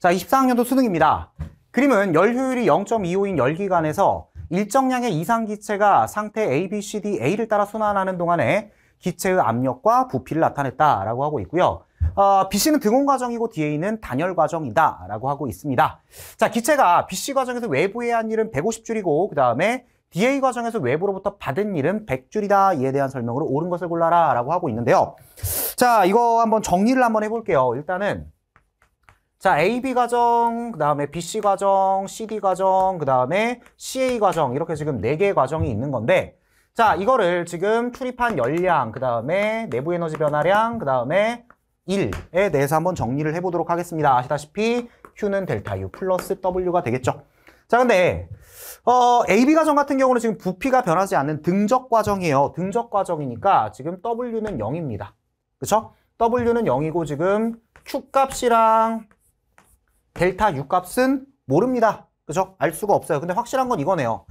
자, 24학년도 수능입니다. 그림은 열 효율이 0.25인 열기관에서 일정량의 이상 기체가 상태 A, B, C, D, A를 따라 순환하는 동안에 기체의 압력과 부피를 나타냈다라고 하고 있고요. 어, BC는 등온 과정이고 DA는 단열 과정이다 라고 하고 있습니다. 자, 기체가 BC 과정에서 외부에 한 일은 150줄이고 그 다음에 DA 과정에서 외부로부터 받은 일은 100줄이다. 이에 대한 설명으로 옳은 것을 골라라 라고 하고 있는데요. 자, 이거 한번 정리를 한번 해볼게요. 일단은 자, AB 과정, 그 다음에 BC 과정, CD 과정, 그 다음에 CA 과정 이렇게 지금 4개의 과정이 있는 건데 자, 이거를 지금 출입한 열량, 그 다음에 내부 에너지 변화량, 그 다음에 1에 대해서 한번 정리를 해보도록 하겠습니다. 아시다시피 Q는 델타 U 플러스 W가 되겠죠. 자, 근데 어, AB 과정 같은 경우는 지금 부피가 변하지 않는 등적 과정이에요. 등적 과정이니까 지금 W는 0입니다. 그렇죠? W는 0이고 지금 Q값이랑 델타 U 값은 모릅니다. 그죠? 알 수가 없어요. 근데 확실한 건 이거네요.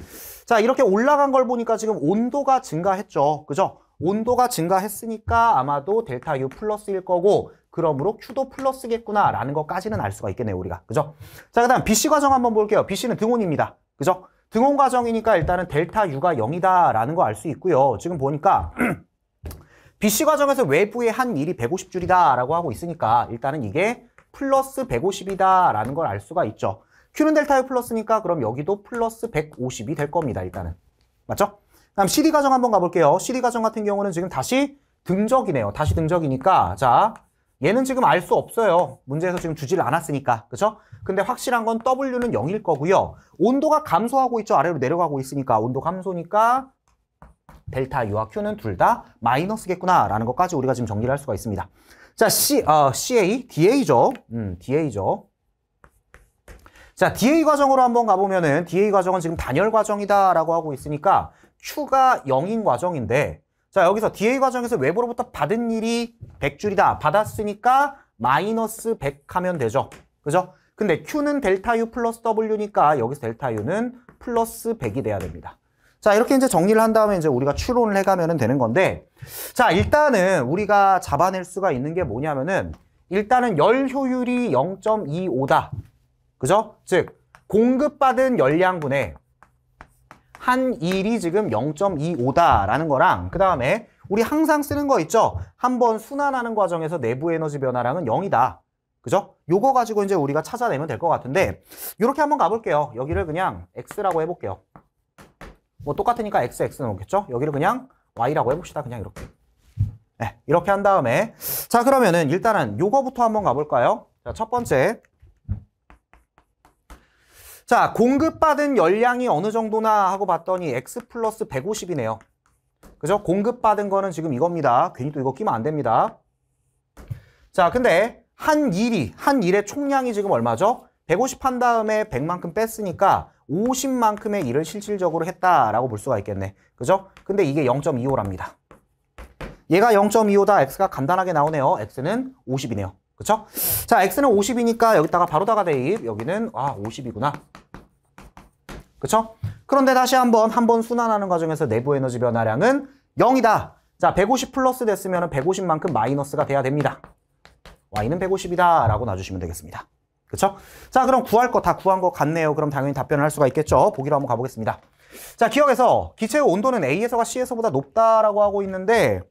자, 이렇게 올라간 걸 보니까 지금 온도가 증가했죠. 그죠? 온도가 증가했으니까 아마도 델타 U 플러스일 거고 그러므로 Q도 플러스겠구나 라는 것까지는 알 수가 있겠네요. 우리가. 그죠? 자, 그 다음 BC 과정 한번 볼게요. BC는 등온입니다. 그죠? 등온 과정이니까 일단은 델타 U가 0이다 라는 거 알 수 있고요. 지금 보니까 BC 과정에서 외부의 한 일이 150줄이다 라고 하고 있으니까 일단은 이게 플러스 150이다라는 걸 알 수가 있죠. Q는 델타의 플러스니까 그럼 여기도 플러스 150이 될 겁니다. 일단은. 맞죠? 다음 CD 가정 한번 가볼게요. CD 가정 같은 경우는 지금 다시 등적이네요. 다시 등적이니까 자 얘는 지금 알 수 없어요. 문제에서 지금 주질 않았으니까. 그렇죠? 근데 확실한 건 W는 0일 거고요. 온도가 감소하고 있죠. 아래로 내려가고 있으니까 온도 감소니까 델타 U와 Q는 둘 다 마이너스겠구나라는 것까지 우리가 지금 정리를 할 수가 있습니다. 자, C, 어, CA, DA죠. 음, DA죠. 자, DA 과정으로 한번 가보면은 DA 과정은 지금 단열 과정이다라고 하고 있으니까 Q가 0인 과정인데 자, 여기서 DA 과정에서 외부로부터 받은 일이 100줄이다. 받았으니까 마이너스 100 하면 되죠. 그죠? 근데 Q는 델타 U 플러스 W니까 여기서 델타 U는 플러스 100이 돼야 됩니다. 자, 이렇게 이제 정리를 한 다음에 이제 우리가 추론을 해가면 되는 건데, 자, 일단은 우리가 잡아낼 수가 있는 게 뭐냐면은, 일단은 열 효율이 0.25다. 그죠? 즉, 공급받은 열량분의 한일이 지금 0.25다라는 거랑, 그 다음에 우리 항상 쓰는 거 있죠? 한번 순환하는 과정에서 내부 에너지 변화량은 0이다. 그죠? 요거 가지고 이제 우리가 찾아내면 될 것 같은데, 이렇게 한번 가볼게요. 여기를 그냥 X라고 해볼게요. 뭐 똑같으니까 x, x는 오겠죠? 여기를 그냥 y라고 해봅시다. 그냥 이렇게. 네, 이렇게 한 다음에 자 그러면은 일단은 요거부터 한번 가볼까요? 자, 첫 번째 자 공급받은 열량이 어느 정도나 하고 봤더니 x 플러스 150이네요. 그죠? 공급받은 거는 지금 이겁니다. 괜히 또 이거 끼면 안 됩니다. 자 근데 한 일이 한 일의 총량이 지금 얼마죠? 150 한 다음에 100만큼 뺐으니까 50만큼의 일을 실질적으로 했다라고 볼 수가 있겠네. 그죠? 근데 이게 0.25랍니다. 얘가 0.25다. x가 간단하게 나오네요. x는 50이네요. 그쵸? 자, x는 50이니까 여기다가 바로다가 대입. 여기는 아 50이구나. 그쵸? 그런데 다시 한번 한 번 순환하는 과정에서 내부 에너지 변화량은 0이다. 자, 150 플러스 됐으면 150만큼 마이너스가 돼야 됩니다. y는 150이다 라고 놔주시면 되겠습니다. 그렇죠? 자, 그럼 구할 거 다 구한 거 같네요. 그럼 당연히 답변을 할 수가 있겠죠. 보기로 한번 가보겠습니다. 자, 기억에서 기체의 온도는 A에서가 C에서보다 높다라고 하고 있는데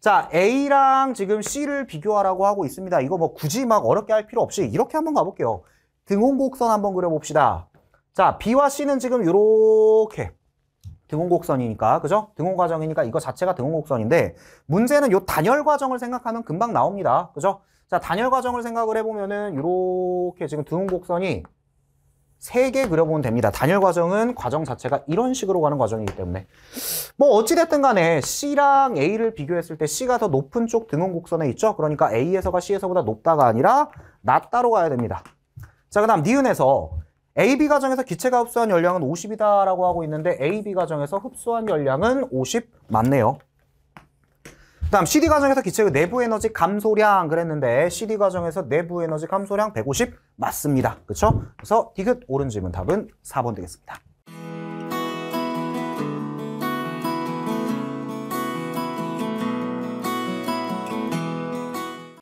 자, A랑 지금 C를 비교하라고 하고 있습니다. 이거 뭐 굳이 막 어렵게 할 필요 없이 이렇게 한번 가볼게요. 등온곡선 한번 그려봅시다. 자, B와 C는 지금 이렇게 등온곡선이니까, 그죠? 등온과정이니까 이거 자체가 등온곡선인데 문제는 요 단열 과정을 생각하면 금방 나옵니다. 그죠? 자, 단열 과정을 생각을 해보면은 이렇게 지금 두음 곡선이 세 개 그려보면 됩니다. 단열 과정은 과정 자체가 이런 식으로 가는 과정이기 때문에 뭐 어찌됐든 간에 C랑 A를 비교했을 때 C가 더 높은 쪽 등원 곡선에 있죠. 그러니까 A에서가 C에서보다 높다가 아니라 낮다로 가야 됩니다. 자, 그 다음 니은에서 AB 과정에서 기체가 흡수한 열량은 50이다라고 하고 있는데 AB 과정에서 흡수한 열량은 50 맞네요. 다음 CD 과정에서 기체의 내부 에너지 감소량 그랬는데 CD 과정에서 내부 에너지 감소량 150 맞습니다. 그렇죠? 그래서 디귿 오른 질문 답은 4번 되겠습니다.